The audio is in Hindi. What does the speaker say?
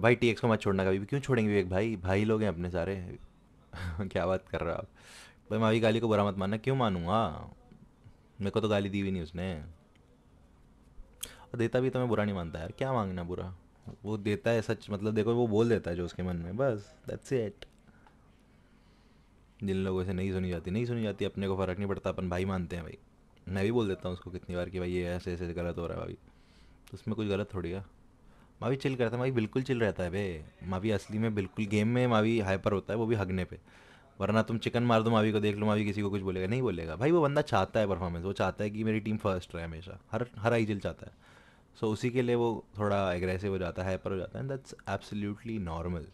भाई टी को मत छोड़ना कभी भी क्यों छोड़ेंगे विवेक भाई भाई लोग हैं अपने सारे क्या बात कर रहे हो आप भाई मैं अभी गाली को बुरा मत मानना क्यों मानूंगा हाँ। मेरे को तो गाली दी भी नहीं उसने और देता भी तो मैं बुरा नहीं मानता यार क्या मांगना बुरा वो देता है सच मतलब देखो वो बोल देता है जो उसके मन में बस दैट्स इट जिन लोगों से नहीं सुनी जाती नहीं सुनी जाती अपने को फ़र्क नहीं पड़ता अपन भाई मानते हैं भाई मैं भी बोल देता हूँ उसको कितनी बार कि भाई ये ऐसे ऐसे गलत हो रहा है भाई तो उसमें कुछ गलत थोड़ी है मावी चिल करता है मावी बिल्कुल चिल रहता है बे मावी असली में बिल्कुल गेम में मावी हाइपर होता है वो भी हगने पे वरना तुम चिकन मार दो मावी को देख लो मावी किसी को कुछ बोलेगा नहीं बोलेगा भाई वो बंदा चाहता है परफॉर्मेंस वो चाहता है कि मेरी टीम फर्स्ट रहे हमेशा हर हर आई चिल चाहता है सो so, उसी के लिए वो थोड़ा एग्रेसिव हो जाता है हाइपर हो जाता है एंड दैट्स एब्सोल्यूटली नॉर्मल